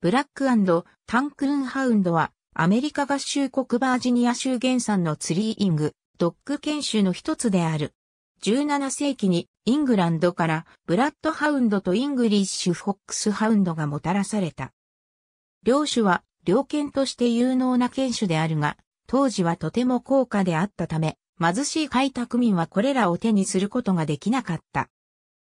ブラックタンクーンハウンドは、アメリカ合衆国バージニア州原産のツリーイング、ドッグ犬種の一つである。17世紀にイングランドからブラッドハウンドとイングリッシュフォックスハウンドがもたらされた。両種は猟犬として有能な犬種であるが、当時はとても高価であったため、貧しい開拓民はこれらを手にすることができなかった。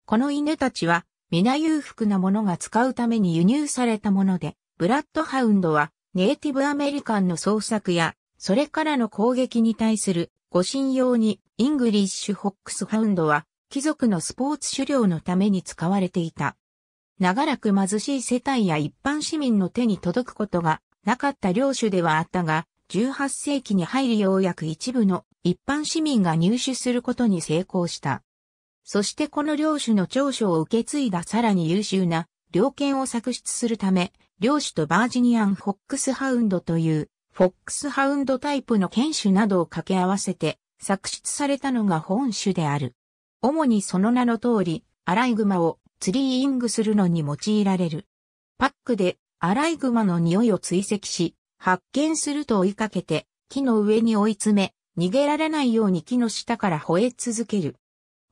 この犬たちは皆裕福な者が使うために輸入されたもので、ブラッドハウンドはネイティブアメリカンの捜索や、それからの攻撃に対する護身用に、イングリッシュホックスハウンドは、貴族のスポーツ狩猟のために使われていた。長らく貧しい世帯や一般市民の手に届くことがなかった領主ではあったが、18世紀に入りようやく一部の一般市民が入手することに成功した。そしてこの領主の長所を受け継いださらに優秀な猟犬を作出するため、領主とバージニアン・フォックスハウンドという、フォックスハウンドタイプの犬種などを掛け合わせて、作出されたのが本種である。主にその名の通り、アライグマをツリーイングするのに用いられる。パックでアライグマの匂いを追跡し、発見すると追いかけて、木の上に追い詰め、逃げられないように木の下から吠え続ける。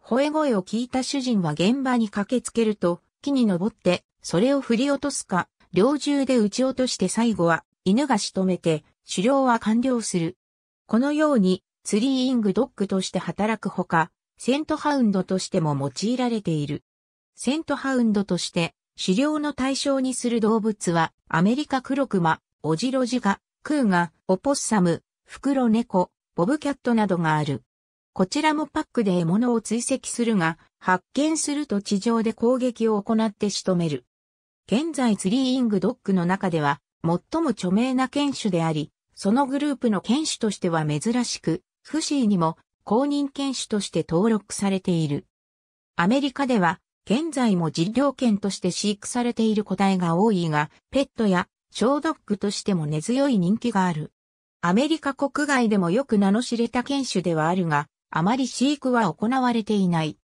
吠え声を聞いた主人は現場に駆けつけると、木に登って、それを振り落とすか、猟銃で撃ち落として最後は、犬が仕留めて、狩猟は完了する。このように、ツリーイングドッグとして働くほか、セントハウンドとしても用いられている。セントハウンドとして、狩猟の対象にする動物は、アメリカクロクマ、オジロジガ、クーガ、オポッサム、フクロネコ、ボブキャットなどがある。こちらもパックで獲物を追跡するが、発見すると地上で攻撃を行って仕留める。現在ツリーイングドッグの中では、最も著名な犬種であり、そのグループの犬種としては珍しく、フシーにも公認犬種として登録されている。アメリカでは、現在も実領犬として飼育されている個体が多いが、ペットや小ドッグとしても根強い人気がある。アメリカ国外でもよく名の知れた犬種ではあるが、あまり飼育は行われていない。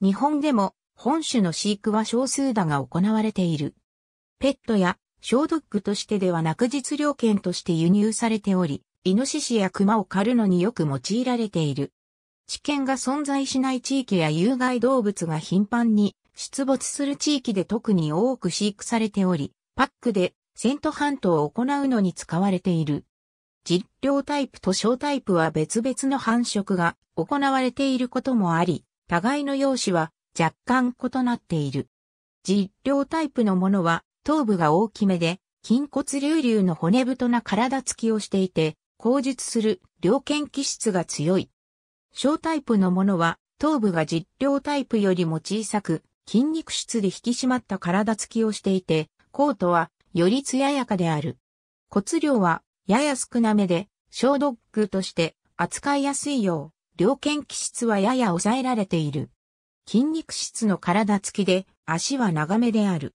日本でも本種の飼育は少数だが行われている。ペットや小ドッグとしてではなく実料犬として輸入されており、イノシシやクマを狩るのによく用いられている。知見が存在しない地域や有害動物が頻繁に出没する地域で特に多く飼育されており、パックでセントハントを行うのに使われている。実量タイプと小タイプは別々の繁殖が行われていることもあり、互いの容姿は若干異なっている。実量タイプのものは頭部が大きめで、筋骨隆々の骨太な体つきをしていて、口述する両犬気質が強い。小タイプのものは頭部が実量タイプよりも小さく、筋肉質で引き締まった体つきをしていて、コートはより艶やかである。骨量はやや少なめで、小ドッグとして扱いやすいよう、両腱気質はやや抑えられている。筋肉質の体つきで、足は長めである。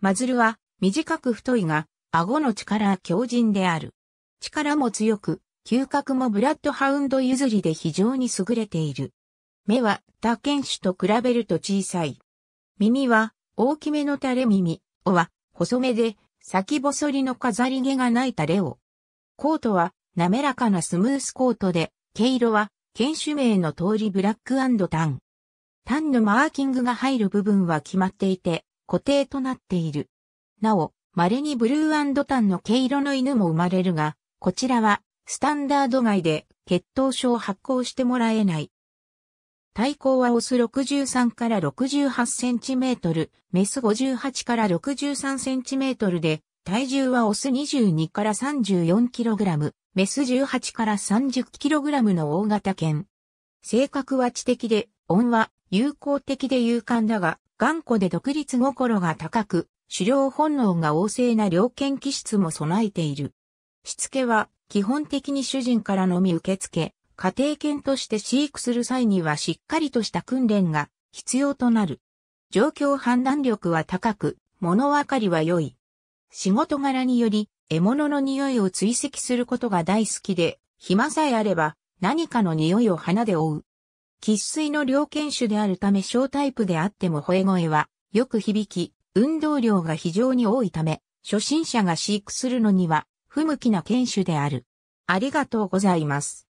マズルは短く太いが、顎の力は強靭である。力も強く、嗅覚もブラッドハウンド譲りで非常に優れている。目は他犬種と比べると小さい。耳は大きめの垂れ耳、尾は細めで先細りの飾り毛がない垂れをコートは滑らかなスムースコートで、毛色は犬種名の通りブラックタン。タンのマーキングが入る部分は決まっていて、固定となっている。なお、稀にブルータンの毛色の犬も生まれるが、こちらはスタンダード外で血統書を発行してもらえない。体高はオス63から68センチメートル、メス58から63センチメートルで、体重はオス22から 34kg、メス18から 30kg の大型犬。性格は知的で、音は友好的で勇敢だが、頑固で独立心が高く、狩猟本能が旺盛な猟犬気質も備えている。しつけは基本的に主人からのみ受け付け、家庭犬として飼育する際にはしっかりとした訓練が必要となる。状況判断力は高く、物分かりは良い。仕事柄により、獲物の匂いを追跡することが大好きで、暇さえあれば、何かの匂いを鼻で追う。喫水の両犬種であるため小タイプであっても吠え声は、よく響き、運動量が非常に多いため、初心者が飼育するのには、不向きな犬種である。ありがとうございます。